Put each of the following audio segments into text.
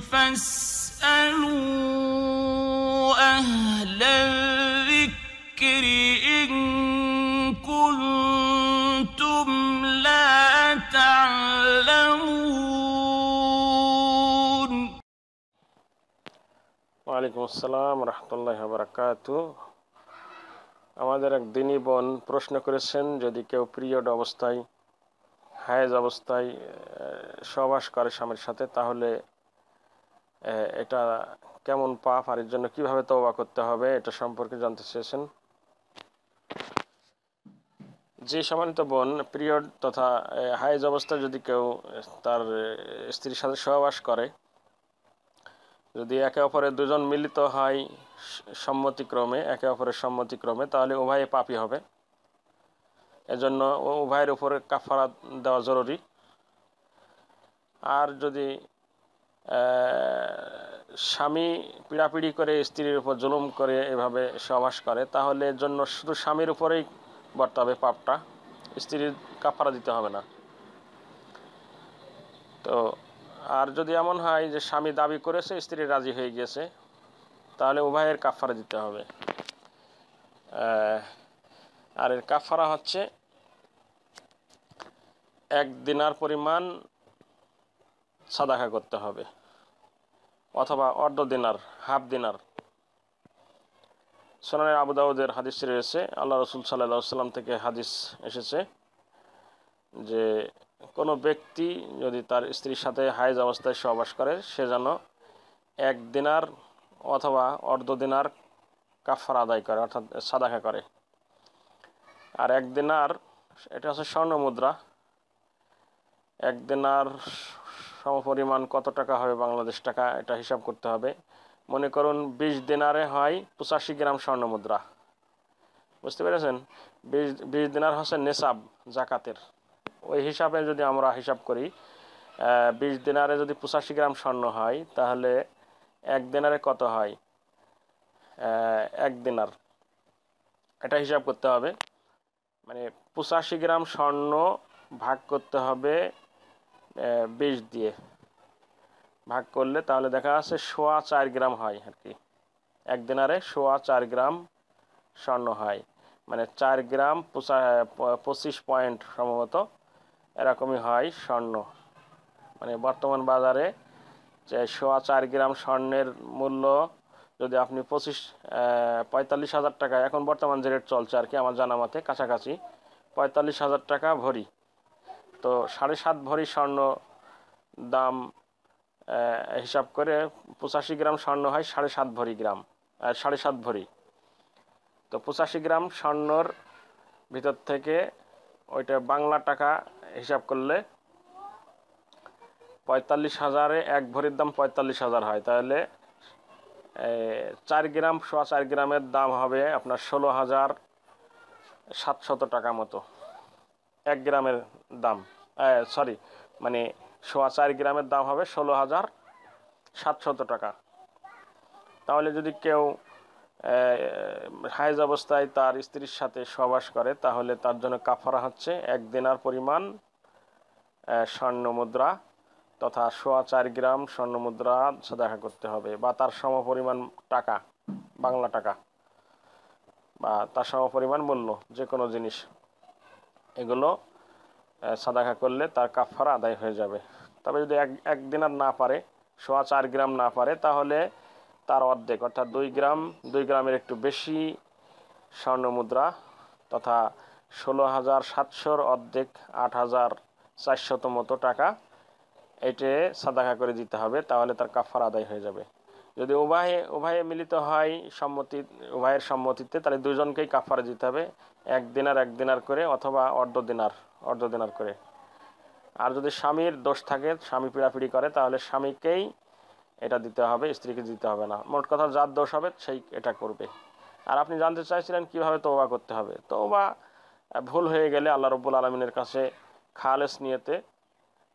فاسألوا أهل الذكر إن كنتم ওয়ালাইকুম আসসালাম রহমতুল্লাহ বারাকাত আমাদের এক দিনী বোন প্রশ্ন করেছেন যদি কেউ পিরিয়ড অবস্থায় হায়েজ অবস্থায় সবাস করে স্বামীর সাথে তাহলে এটা কেমন পাপ আর এর জন্য কিভাবে তবা করতে হবে এটা সম্পর্কে জানতে চেয়েছেন যে সম্মানিত বোন পিরিয়ড তথা হাইজ অবস্থায় যদি কেউ তার স্ত্রীর সাথে সহবাস করে যদি একে অপরে দুজন মিলিত হয় সম্মতিক্রমে একে অপরের সম্মতিক্রমে তাহলে উভয়ে পাপি হবে এজন্য উভয়ের উপরে কাফারা দেওয়া জরুরি আর যদি স্বামী পিড়াপিড়ি করে স্ত্রীর উপর জুলুম করে এভাবে সহবাস করে তাহলে এর জন্য শুধু স্বামীর উপরেই বর্তাবে পাপটা স্ত্রীর কাফারা দিতে হবে না তো আর যদি এমন হয় যে স্বামী দাবি করেছে স্ত্রী রাজি হয়ে গিয়েছে তাহলে উভয়ের কাফারা দিতে হবে আর এর কাফারা হচ্ছে এক দিনার পরিমাণ সাদাখা করতে হবে অথবা অর্ধ দিনার হাফ দিনার সোনানের আবুদাউদের হাদিস রয়েছে আল্লাহ রসুল সাল্লাহ সাল্লাম থেকে হাদিস এসেছে যে কোনো ব্যক্তি যদি তার স্ত্রীর সাথে হাইজ অবস্থায় সহবাস করে সে যেন এক দিনার অথবা অর্ধ দিনার কাফার আদায় করে অর্থাৎ সাদাখা করে আর এক দিনার এটা হচ্ছে স্বর্ণ মুদ্রা এক দিনার সমপরিমাণ কত টাকা হবে বাংলাদেশ টাকা এটা হিসাব করতে হবে মনে করুন বিশ দিনারে হয় পঁচাশি গ্রাম স্বর্ণ মুদ্রা বুঝতে পেরেছেন বিশ বিশ দিনার হচ্ছে নেশাব জাকাতের ওই হিসাবে যদি আমরা হিসাব করি বিশ দিনারে যদি পঁচাশি গ্রাম স্বর্ণ হয় তাহলে এক দিনারে কত হয় এক দিনার এটা হিসাব করতে হবে মানে পঁচাশি গ্রাম স্বর্ণ ভাগ করতে হবে বেশ দিয়ে ভাগ করলে তাহলে দেখা যাচ্ছে সোয়া চার গ্রাম হয় আর কি একদিন আরে সোয়া চার গ্রাম স্বর্ণ হয় মানে চার গ্রাম পঁচিশ পয়েন্ট সম্ভবত এরকমই হয় স্বর্ণ মানে বর্তমান বাজারে যে সোয়া চার গ্রাম স্বর্ণের মূল্য যদি আপনি পঁচিশ পঁয়তাল্লিশ হাজার টাকা এখন বর্তমান যে রেট চলছে আর কি আমার জানা মতে কাছাকাছি পঁয়তাল্লিশ হাজার টাকা ভরি তো সাড়ে সাত ভরি স্বর্ণ দাম হিসাব করে পঁচাশি গ্রাম স্বর্ণ হয় সাড়ে সাত ভরি গ্রাম সাড়ে সাত ভরি তো পঁচাশি গ্রাম স্বর্ণর ভিতর থেকে ওইটা বাংলা টাকা হিসাব করলে পঁয়তাল্লিশ হাজারে এক ভরির দাম পঁয়তাল্লিশ হাজার হয় তাহলে চার গ্রাম সোয়া চার গ্রামের দাম হবে আপনার ষোলো হাজার সাতশত টাকা মতো এক গ্রামের দাম সরি মানে সোয়া চার গ্রামের দাম হবে ষোলো হাজার সাতশত টাকা তাহলে যদি কেউ হায়েজ অবস্থায় তার স্ত্রীর সাথে সবাস করে তাহলে তার জন্য কাফারা হচ্ছে এক দিনার পরিমাণ স্বর্ণ মুদ্রা তথা সোয়া চার গ্রাম স্বর্ণ মুদ্রা দেখা করতে হবে বা তার সম পরিমাণ টাকা বাংলা টাকা বা তার সম পরিমাণ মূল্য যে কোনো জিনিস এগুলো সাদাকা করলে তার কাফারা আদায় হয়ে যাবে তবে যদি এক একদিন আর না পারে সোয়া চার গ্রাম না পারে তাহলে তার অর্ধেক অর্থাৎ দুই গ্রাম দুই গ্রামের একটু বেশি স্বর্ণ মুদ্রা তথা ষোলো হাজার সাতশোর অর্ধেক আট হাজার চারশত মতো টাকা এটে সাদাকা করে দিতে হবে তাহলে তার কাফার আদায় হয়ে যাবে যদি উভয়ে উভয়ে মিলিত হয় সম্মতি উভয়ের সম্মতিতে তাহলে দুজনকেই কাফার দিতে হবে এক দিনার এক দিনার করে অথবা অর্ধ দিনার অর্ধ দিনার করে আর যদি স্বামীর দোষ থাকে স্বামী পিড়াপিড়ি করে তাহলে স্বামীকেই এটা দিতে হবে স্ত্রীকে দিতে হবে না মোট কথা যার দোষ হবে সেই এটা করবে আর আপনি জানতে চাইছিলেন কীভাবে তোবা করতে হবে ওবা ভুল হয়ে গেলে আল্লাহ রব্বুল আলমিনের কাছে খালেস নিয়েতে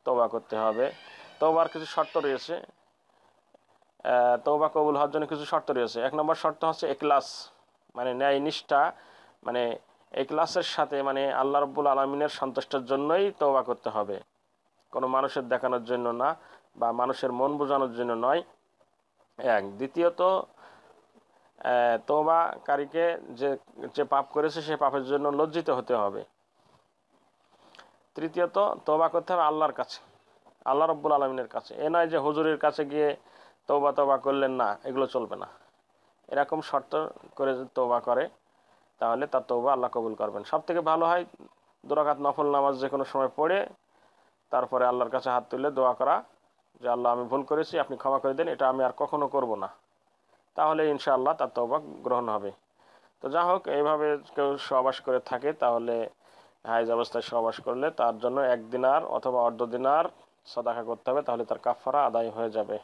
তোবা করতে হবে তোবার কিছু শর্ত রয়েছে তৌবা কবুল হওয়ার জন্য কিছু শর্ত রয়েছে এক নম্বর শর্ত হচ্ছে একলাস মানে ন্যায় নিষ্ঠা মানে একলাসের সাথে মানে আল্লাহ রব্বুল আলমিনের সন্তুষ্টের জন্যই তৌবা করতে হবে কোনো মানুষের দেখানোর জন্য না বা মানুষের মন বোঝানোর জন্য নয় এক দ্বিতীয়ত তৌবাকারীকে যে যে পাপ করেছে সে পাপের জন্য লজ্জিত হতে হবে তৃতীয়ত তৌবা করতে হবে আল্লাহর কাছে আল্লাহ রব্বুল আলমিনের কাছে এ নয় যে হুজুরের কাছে গিয়ে তৌবা তৌবা করলেন না এগুলো চলবে না এরকম শর্ত করে যদি তৌবা করে তাহলে তার তৌবা আল্লাহ কবুল করবেন সব থেকে ভালো হয় দুরাকাত নফল নামাজ যে কোনো সময় পড়ে তারপরে আল্লাহর কাছে হাত তুলে দোয়া করা যে আল্লাহ আমি ভুল করেছি আপনি ক্ষমা করে দেন এটা আমি আর কখনো করব না তাহলে ইনশাআল্লাহ তার তৌবা গ্রহণ হবে তো যা হোক এইভাবে কেউ সহবাস করে থাকে তাহলে হাইজ অবস্থায় সহবাস করলে তার জন্য এক আর অথবা অর্ধ আর সদাখা করতে হবে তাহলে তার কাফারা আদায় হয়ে যাবে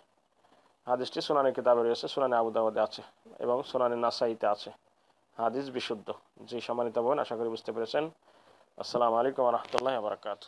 হাদিসটি সোনানি কিতাবে রয়েছে সোনানি আবুদাবাদে আছে এবং সোনানি নাসাইতে আছে হাদিস বিশুদ্ধ যে সম্মানিত বোন আশা করি বুঝতে পেরেছেন আসসালামু আলাইকুম রহমতুল্লাহ বারকাত